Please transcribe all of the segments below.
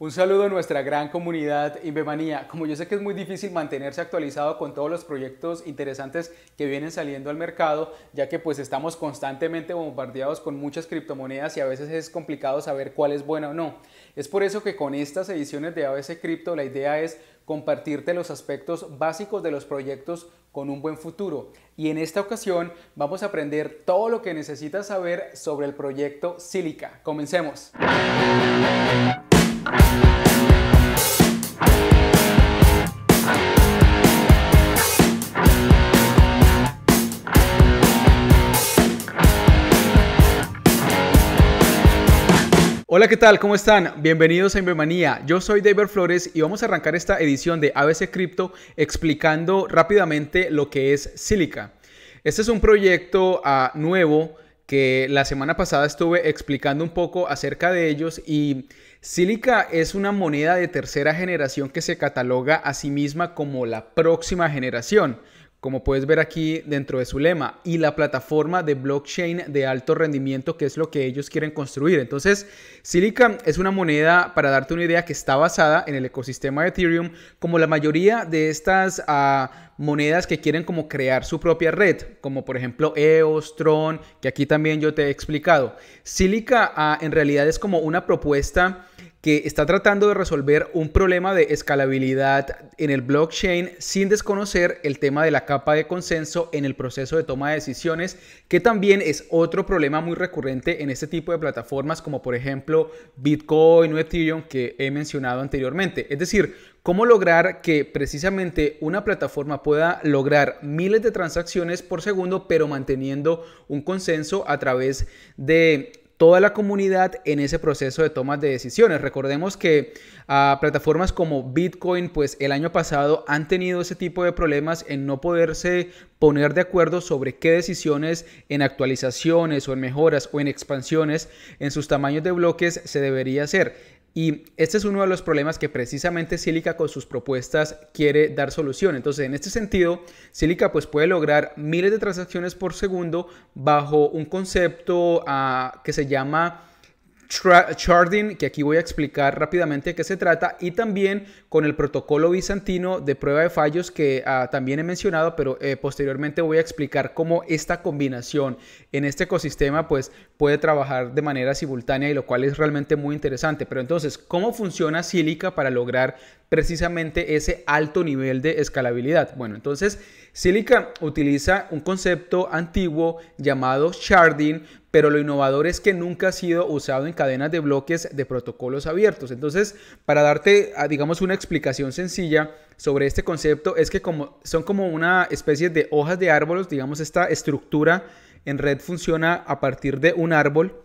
Un saludo a nuestra gran comunidad Inbemanía. Como yo sé que es muy difícil mantenerse actualizado con todos los proyectos interesantes que vienen saliendo al mercado, ya que pues estamos constantemente bombardeados con muchas criptomonedas y a veces es complicado saber cuál es buena o no. Es por eso que con estas ediciones de ABC Crypto la idea es compartirte los aspectos básicos de los proyectos con un buen futuro. Y en esta ocasión vamos a aprender todo lo que necesitas saber sobre el proyecto Silica. Comencemos. Hola, ¿qué tal? ¿Cómo están? Bienvenidos a Invermanía. Yo soy David Flores y vamos a arrancar esta edición de ABC Crypto explicando rápidamente lo que es Silica. Este es un proyecto ah, nuevo que la semana pasada estuve explicando un poco acerca de ellos y Silica es una moneda de tercera generación que se cataloga a sí misma como la próxima generación, como puedes ver aquí dentro de su lema, y la plataforma de blockchain de alto rendimiento que es lo que ellos quieren construir. Entonces, Silica es una moneda, para darte una idea, que está basada en el ecosistema de Ethereum, como la mayoría de estas ah, monedas que quieren como crear su propia red, como por ejemplo EOS, Tron, que aquí también yo te he explicado. Silica ah, en realidad es como una propuesta que está tratando de resolver un problema de escalabilidad en el blockchain sin desconocer el tema de la capa de consenso en el proceso de toma de decisiones, que también es otro problema muy recurrente en este tipo de plataformas como por ejemplo Bitcoin o Ethereum que he mencionado anteriormente. Es decir, cómo lograr que precisamente una plataforma pueda lograr miles de transacciones por segundo, pero manteniendo un consenso a través de toda la comunidad en ese proceso de tomas de decisiones. Recordemos que ah, plataformas como Bitcoin, pues el año pasado han tenido ese tipo de problemas en no poderse poner de acuerdo sobre qué decisiones en actualizaciones o en mejoras o en expansiones en sus tamaños de bloques se debería hacer. Y este es uno de los problemas que precisamente Silica con sus propuestas quiere dar solución. Entonces, en este sentido, Silica pues puede lograr miles de transacciones por segundo bajo un concepto ah, que se llama charting, que aquí voy a explicar rápidamente de qué se trata, y también con el protocolo bizantino de prueba de fallos que ah, también he mencionado, pero eh, posteriormente voy a explicar cómo esta combinación en este ecosistema pues, puede trabajar de manera simultánea y lo cual es realmente muy interesante. Pero entonces, ¿cómo funciona Silica para lograr precisamente ese alto nivel de escalabilidad. Bueno, entonces Silica utiliza un concepto antiguo llamado sharding, pero lo innovador es que nunca ha sido usado en cadenas de bloques de protocolos abiertos. Entonces, para darte, ah, digamos, una explicación sencilla sobre este concepto, es que son como una especie de hojas de árboles, digamos, esta estructura en red funciona a partir de un árbol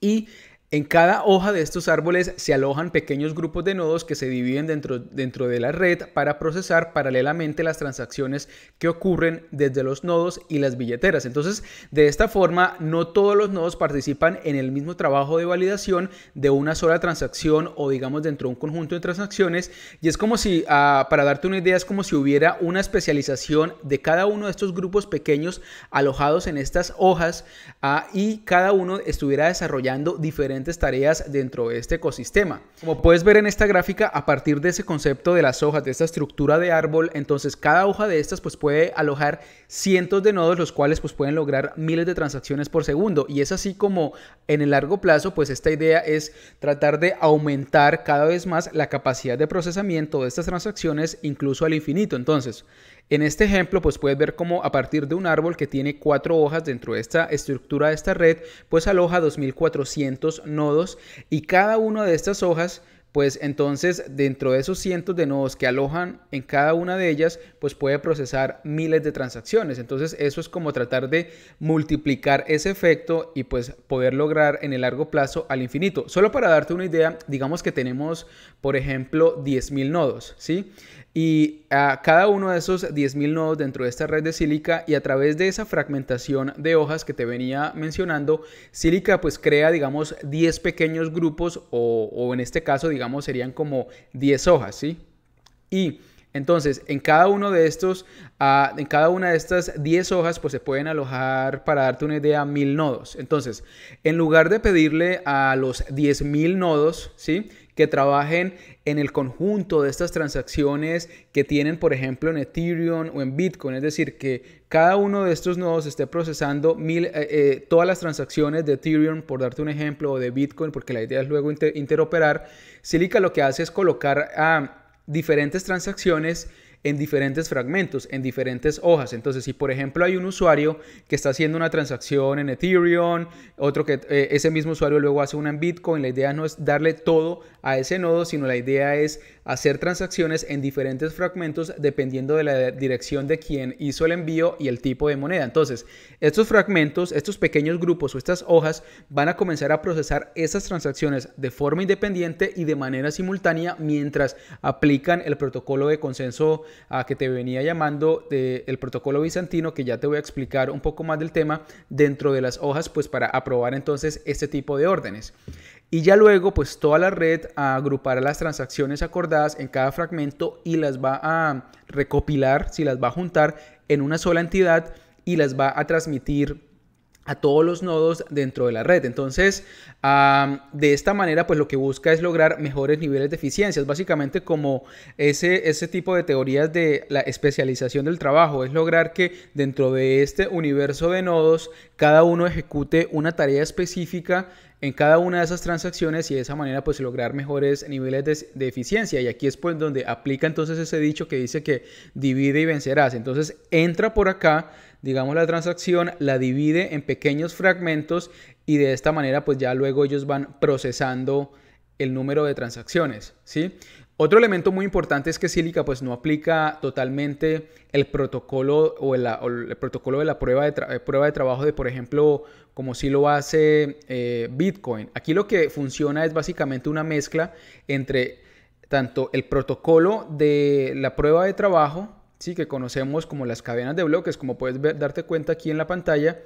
y en cada hoja de estos árboles se alojan pequeños grupos de nodos que se dividen dentro, dentro, de la red para procesar paralelamente las transacciones que ocurren desde los nodos y las billeteras. Entonces, de esta forma, no todos los nodos participan en el mismo trabajo de validación de una sola transacción o digamos dentro de un conjunto de transacciones. Y es como si, ah, para darte una idea, es como si hubiera una especialización de cada uno de estos grupos pequeños alojados en estas hojas ah, y cada uno estuviera desarrollando diferentes tareas dentro de este ecosistema. Como puedes ver en esta gráfica, a partir de ese concepto de las hojas, de esta estructura de árbol, entonces cada hoja de estas pues puede alojar cientos de nodos, los cuales pues pueden lograr miles de transacciones por segundo. Y es así como en el largo plazo pues esta idea es tratar de aumentar cada vez más la capacidad de procesamiento de estas transacciones incluso al infinito. Entonces, en este ejemplo, pues puedes ver cómo a partir de un árbol que tiene cuatro hojas dentro de esta estructura de esta red, pues aloja 2400 nodos y cada una de estas hojas pues entonces dentro de esos cientos de nodos que alojan en cada una de ellas, pues puede procesar miles de transacciones. Entonces eso es como tratar de multiplicar ese efecto y pues poder lograr en el largo plazo al infinito. Solo para darte una idea, digamos que tenemos, por ejemplo, 10.000 nodos, ¿sí? Y a cada uno de esos 10.000 nodos dentro de esta red de Sílica, y a través de esa fragmentación de hojas que te venía mencionando, Sílica pues crea, digamos, 10 pequeños grupos o, o en este caso, digamos, serían como 10 hojas, ¿sí? Y entonces, en cada uno de estos, ah, en cada una de estas 10 hojas, pues se pueden alojar, para darte una idea, mil nodos. Entonces, en lugar de pedirle a los 10.000 nodos, ¿sí? que trabajen en el conjunto de estas transacciones que tienen, por ejemplo, en Ethereum o en Bitcoin. Es decir, que cada uno de estos nodos esté procesando mil, eh, eh, todas las transacciones de Ethereum, por darte un ejemplo, o de Bitcoin, porque la idea es luego interoperar. Silica lo que hace es colocar a diferentes transacciones en diferentes fragmentos, en diferentes hojas. Entonces, si por ejemplo hay un usuario que está haciendo una transacción en Ethereum, otro que eh, ese mismo usuario luego hace una en Bitcoin, la idea no es darle todo a ese nodo, sino la idea es hacer transacciones en diferentes fragmentos dependiendo de la dirección de quien hizo el envío y el tipo de moneda. Entonces, estos fragmentos, estos pequeños grupos o estas hojas van a comenzar a procesar esas transacciones de forma independiente y de manera simultánea mientras aplican el protocolo de consenso a que te venía llamando el protocolo bizantino, que ya te voy a explicar un poco más del tema dentro de las hojas, pues para aprobar entonces este tipo de órdenes y ya luego pues toda la red agrupará las transacciones acordadas en cada fragmento y las va a recopilar, si las va a juntar en una sola entidad y las va a transmitir a todos los nodos dentro de la red. Entonces, de esta manera, pues lo que busca es lograr mejores niveles de eficiencia. Es básicamente como ese, ese tipo de teorías de la especialización del trabajo. Es lograr que dentro de este universo de nodos, cada uno ejecute una tarea específica en cada una de esas transacciones y de esa manera pues lograr mejores niveles de, de, eficiencia. Y aquí es pues donde aplica entonces ese dicho que dice que divide y vencerás. Entonces entra por acá digamos, la transacción, la divide en pequeños fragmentos y de esta manera pues ya luego ellos van procesando el número de transacciones, ¿sí? Otro elemento muy importante es que Silica pues no aplica totalmente el protocolo o el, protocolo de la prueba de, eh, prueba de trabajo de, por ejemplo, como si lo hace eh, Bitcoin. Aquí lo que funciona es básicamente una mezcla entre tanto el protocolo de la prueba de trabajo que conocemos como las cadenas de bloques, como puedes ver, darte cuenta aquí en la pantalla.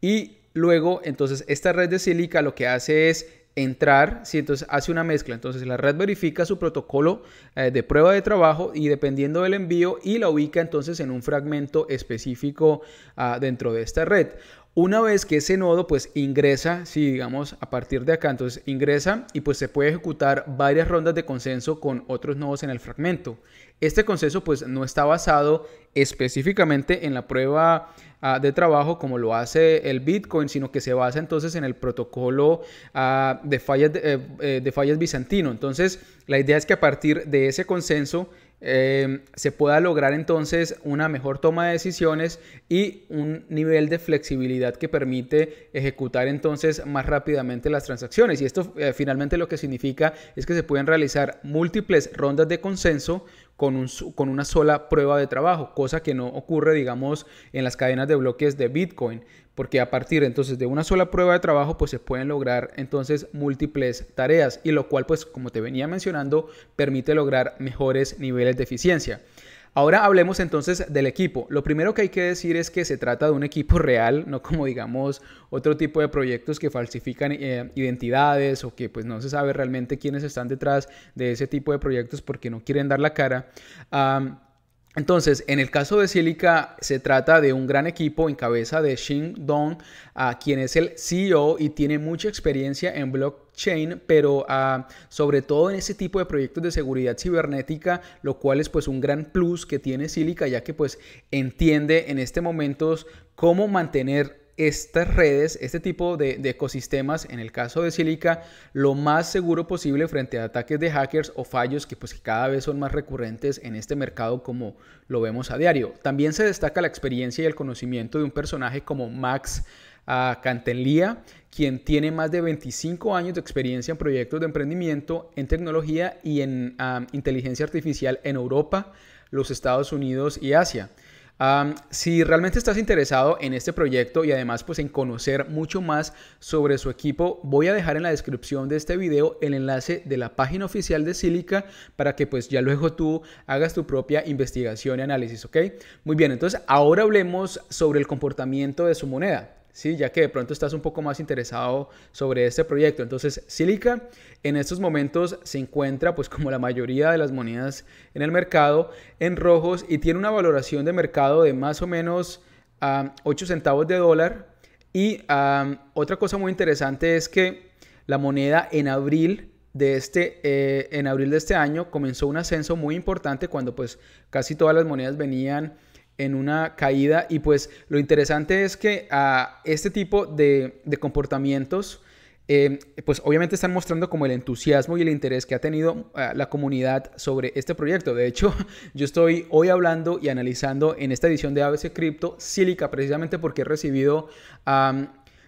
Y luego, entonces, esta red de sílica lo que hace es entrar, si entonces hace una mezcla. Entonces la red verifica su protocolo eh, de prueba de trabajo y dependiendo del envío y la ubica entonces en un fragmento específico ah, dentro de esta red. Una vez que ese nodo pues ingresa, si digamos a partir de acá, entonces ingresa y pues se puede ejecutar varias rondas de consenso con otros nodos en el fragmento. Este consenso pues no está basado específicamente en la prueba ah, de trabajo como lo hace el Bitcoin, sino que se basa entonces en el protocolo ah, de, fallas de, eh, eh, de fallas bizantino. Entonces la idea es que a partir de ese consenso Em, se pueda lograr entonces una mejor toma de decisiones y un nivel de flexibilidad que permite ejecutar entonces más rápidamente las transacciones. Y esto eh, finalmente lo que significa es que se pueden realizar múltiples rondas de consenso con, con, una sola prueba de trabajo, cosa que no ocurre, digamos, en las cadenas de bloques de Bitcoin porque a partir entonces de una sola prueba de trabajo pues se pueden lograr entonces múltiples tareas y lo cual pues como te venía mencionando permite lograr mejores niveles de eficiencia. Ahora hablemos entonces del equipo. Lo primero que hay que decir es que se trata de un equipo real, no como digamos otro tipo de proyectos que falsifican eh, identidades o que pues no se sabe realmente quiénes están detrás de ese tipo de proyectos porque no quieren dar la cara. Entonces, en el caso de Silica, se trata de un gran equipo en cabeza de Shin Dong, quien es el CEO y tiene mucha experiencia en blockchain, pero sobre todo en ese tipo de proyectos de seguridad cibernética, lo cual es pues un gran plus que tiene Silica, ya que pues entiende en este momento cómo mantener estas redes, este tipo de, ecosistemas, en el caso de Silica, lo más seguro posible frente a ataques de hackers o fallos que pues cada vez son más recurrentes en este mercado como lo vemos a diario. También se destaca la experiencia y el conocimiento de un personaje como Max ah, Cantelía quien tiene más de 25 años de experiencia en proyectos de emprendimiento, en tecnología y en ah, inteligencia artificial en Europa, los Estados Unidos y Asia si realmente estás interesado en este proyecto y además pues en conocer mucho más sobre su equipo, voy a dejar en la descripción de este video el enlace de la página oficial de Silica para que pues ya luego tú hagas tu propia investigación y análisis, ¿ok? Muy bien, entonces ahora hablemos sobre el comportamiento de su moneda. ¿sí? ya que de pronto estás un poco más interesado sobre este proyecto. Entonces, Silica en estos momentos se encuentra, pues como la mayoría de las monedas en el mercado, en rojos y tiene una valoración de mercado de más o menos a 8 centavos de dólar. Y otra cosa muy interesante es que la moneda en abril de este, eh, en abril de este año comenzó un ascenso muy importante cuando pues casi todas las monedas venían en una caída y pues lo interesante es que a este tipo de, comportamientos eh, pues obviamente están mostrando como el entusiasmo y el interés que ha tenido eh, la comunidad sobre este proyecto. De hecho, yo estoy hoy hablando y analizando en esta edición de ABC Crypto Silica precisamente porque he recibido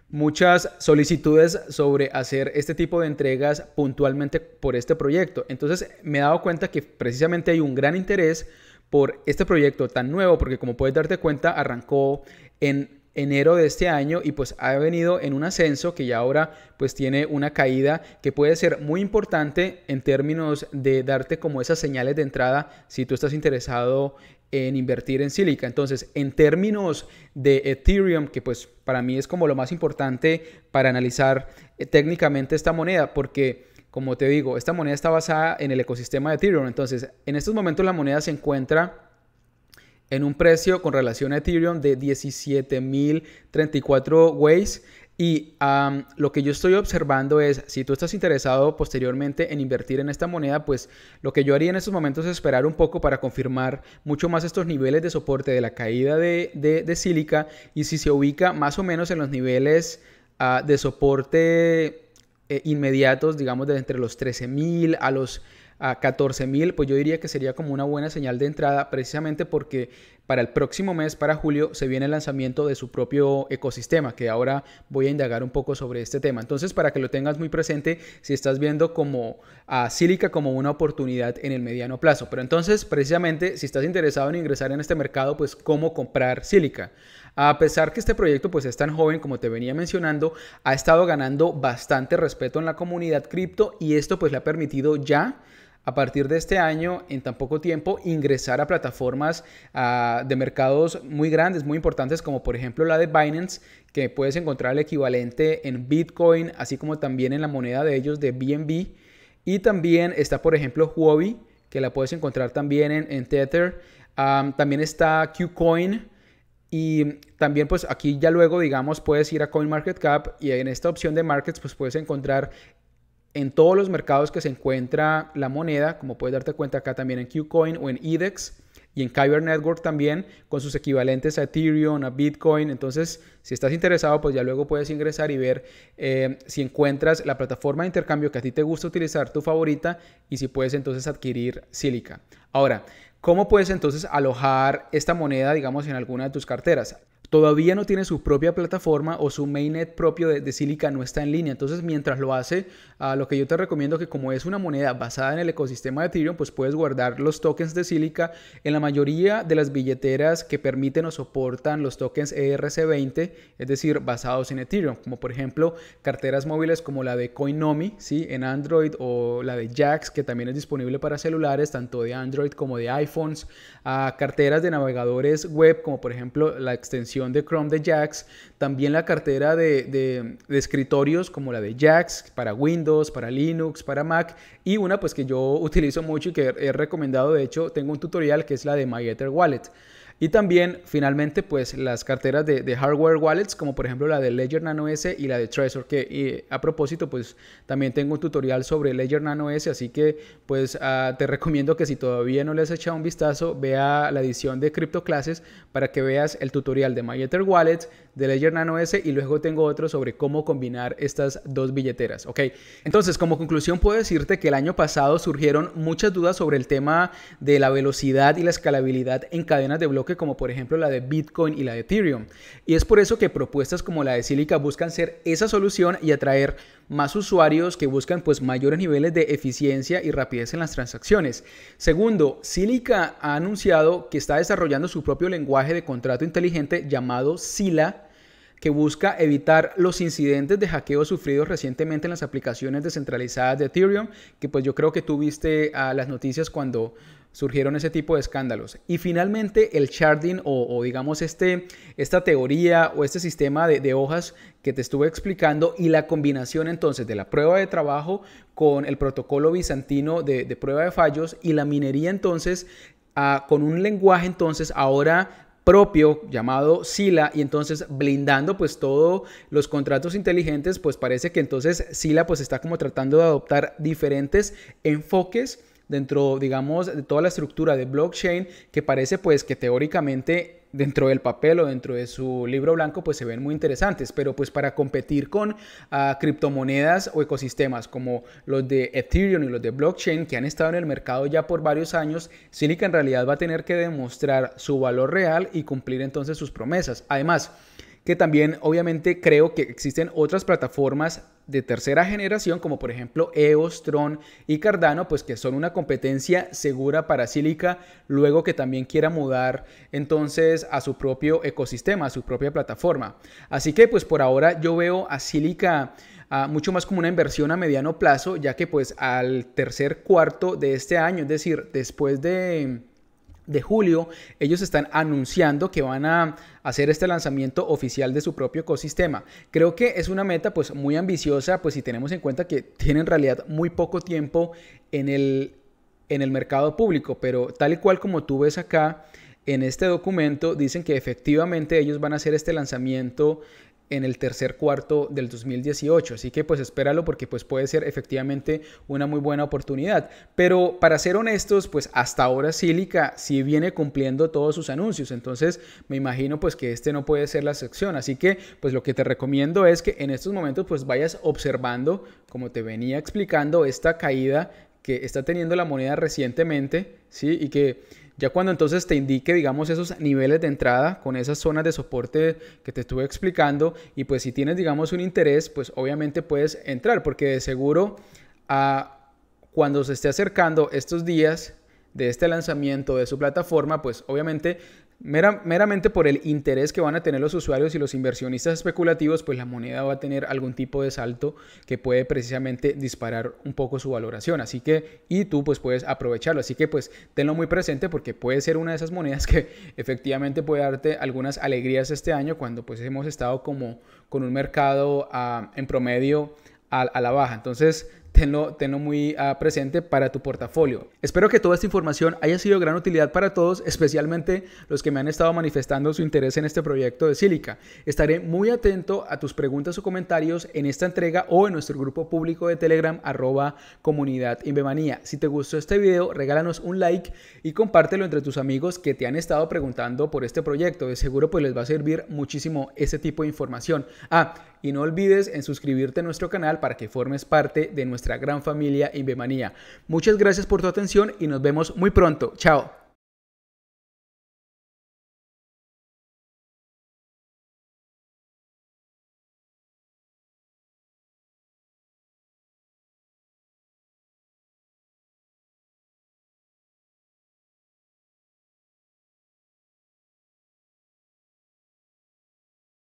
muchas solicitudes sobre hacer este tipo de entregas puntualmente por este proyecto. Entonces me he dado cuenta que precisamente hay un gran interés por este proyecto tan nuevo, porque como puedes darte cuenta, arrancó en enero de este año y pues ha venido en un ascenso que ya ahora pues tiene una caída que puede ser muy importante en términos de darte como esas señales de entrada si tú estás interesado en invertir en sílica. Entonces, en términos de Ethereum, que pues para mí es como lo más importante para analizar eh, técnicamente esta moneda, porque como te digo, esta moneda está basada en el ecosistema de Ethereum. Entonces, en estos momentos la moneda se encuentra en un precio con relación a Ethereum de 17.034 ways. Y lo que yo estoy observando es, si tú estás interesado posteriormente en invertir en esta moneda, pues lo que yo haría en estos momentos es esperar un poco para confirmar mucho más estos niveles de soporte de la caída de, de, de sílica y si se ubica más o menos en los niveles ah, de soporte eh, inmediatos, digamos, de entre los 13.000 a los a 14.000, pues yo diría que sería como una buena señal de entrada, precisamente porque para el próximo mes, para julio, se viene el lanzamiento de su propio ecosistema, que ahora voy a indagar un poco sobre este tema. Entonces, para que lo tengas muy presente, si estás viendo como a Silica como una oportunidad en el mediano plazo. Pero entonces, precisamente, si estás interesado en ingresar en este mercado, pues cómo comprar Silica. A pesar que este proyecto pues es tan joven como te venía mencionando, ha estado ganando bastante respeto en la comunidad cripto y esto pues le ha permitido ya a partir de este año, en tan poco tiempo, ingresar a plataformas ah, de mercados muy grandes, muy importantes, como por ejemplo la de Binance, que puedes encontrar el equivalente en Bitcoin, así como también en la moneda de ellos de BNB. Y también está, por ejemplo, Huobi, que la puedes encontrar también en, Tether. también está Qcoin y también pues aquí ya luego, digamos, puedes ir a CoinMarketCap y en esta opción de markets pues puedes encontrar en todos los mercados que se encuentra la moneda, como puedes darte cuenta acá también en Qcoin o en IDEX y en Kyber Network también, con sus equivalentes a Ethereum, a Bitcoin. Entonces, si estás interesado, pues ya luego puedes ingresar y ver eh, si encuentras la plataforma de intercambio que a ti te gusta utilizar, tu favorita, y si puedes entonces adquirir Silica. Ahora, ¿Cómo puedes entonces alojar esta moneda, digamos, en alguna de tus carteras? todavía no tiene su propia plataforma o su mainnet propio de, Silica no está en línea. Entonces, mientras lo hace, a ah, lo que yo te recomiendo que como es una moneda basada en el ecosistema de Ethereum, pues puedes guardar los tokens de Silica en la mayoría de las billeteras que permiten o soportan los tokens ERC20, es decir, basados en Ethereum, como por ejemplo carteras móviles como la de Coinomi, ¿sí? en Android o la de Jax, que también es disponible para celulares, tanto de Android como de iPhones, ah, carteras de navegadores web, como por ejemplo la extensión de Chrome de JAX, también la cartera de, escritorios como la de JAX para Windows, para Linux, para Mac y una pues que yo utilizo mucho y que he recomendado, de hecho tengo un tutorial que es la de My Wallet. Y también, finalmente, pues las carteras de, hardware wallets, como por ejemplo la de Ledger Nano S y la de Trezor, que a propósito, pues también tengo un tutorial sobre Ledger Nano S, así que pues ah, te recomiendo que si todavía no le has echado un vistazo, vea la edición de Crypto Clases para que veas el tutorial de MyEtherWallet Wallet, de Ledger Nano S y luego tengo otro sobre cómo combinar estas dos billeteras, ¿ok? Entonces, como conclusión puedo decirte que el año pasado surgieron muchas dudas sobre el tema de la velocidad y la escalabilidad en cadenas de bloque como por ejemplo la de Bitcoin y la de Ethereum. Y es por eso que propuestas como la de Silica buscan ser esa solución y atraer más usuarios que buscan pues mayores niveles de eficiencia y rapidez en las transacciones. Segundo, Silica ha anunciado que está desarrollando su propio lenguaje de contrato inteligente llamado Sila que busca evitar los incidentes de hackeo sufridos recientemente en las aplicaciones descentralizadas de Ethereum, que pues yo creo que tú viste a las noticias cuando surgieron ese tipo de escándalos. Y finalmente el sharding o, digamos este, esta teoría o este sistema de, hojas que te estuve explicando y la combinación entonces de la prueba de trabajo con el protocolo bizantino de, prueba de fallos y la minería entonces ah, con un lenguaje entonces ahora propio llamado Sila y entonces blindando pues todos los contratos inteligentes, pues parece que entonces Sila pues está como tratando de adoptar diferentes enfoques dentro, digamos, de toda la estructura de blockchain que parece pues que teóricamente dentro del papel o dentro de su libro blanco, pues se ven muy interesantes, pero pues para competir con ah, criptomonedas o ecosistemas como los de Ethereum y los de blockchain que han estado en el mercado ya por varios años, Silica en realidad va a tener que demostrar su valor real y cumplir entonces sus promesas. Además, que también obviamente creo que existen otras plataformas de tercera generación, como por ejemplo EOS, Tron y Cardano, pues que son una competencia segura para Silica, luego que también quiera mudar entonces a su propio ecosistema, a su propia plataforma. Así que pues por ahora yo veo a Silica ah, mucho más como una inversión a mediano plazo, ya que pues al tercer cuarto de este año, es decir, después de de julio, ellos están anunciando que van a hacer este lanzamiento oficial de su propio ecosistema. Creo que es una meta pues muy ambiciosa, pues si tenemos en cuenta que tienen en realidad muy poco tiempo en el, en el mercado público, pero tal y cual como tú ves acá en este documento, dicen que efectivamente ellos van a hacer este lanzamiento en el tercer cuarto del 2018. Así que pues espéralo porque pues puede ser efectivamente una muy buena oportunidad. Pero para ser honestos, pues hasta ahora sílica sí viene cumpliendo todos sus anuncios. Entonces me imagino pues que este no puede ser la sección. Así que pues lo que te recomiendo es que en estos momentos pues vayas observando, como te venía explicando, esta caída que está teniendo la moneda recientemente, ¿sí? Y que ya cuando entonces te indique, digamos, esos niveles de entrada con esas zonas de soporte que te estuve explicando y pues si tienes, digamos, un interés, pues obviamente puedes entrar porque de seguro a cuando se esté acercando estos días de este lanzamiento de su plataforma, pues obviamente meramente por el interés que van a tener los usuarios y los inversionistas especulativos, pues la moneda va a tener algún tipo de salto que puede precisamente disparar un poco su valoración. Así que, y tú pues puedes aprovecharlo. Así que pues tenlo muy presente porque puede ser una de esas monedas que efectivamente puede darte algunas alegrías este año cuando pues hemos estado como con un mercado ah, en promedio a, a la baja. Entonces, tenlo, muy ah, presente para tu portafolio. Espero que toda esta información haya sido de gran utilidad para todos, especialmente los que me han estado manifestando su interés en este proyecto de Sílica. Estaré muy atento a tus preguntas o comentarios en esta entrega o en nuestro grupo público de Telegram arroba Si te gustó este video, regálanos un like y compártelo entre tus amigos que te han estado preguntando por este proyecto. De seguro pues les va a servir muchísimo ese tipo de información. Ah, y no olvides en suscribirte a nuestro canal para que formes parte de nuestra gran familia Invemanía. Muchas gracias por tu atención y nos vemos muy pronto. Chao.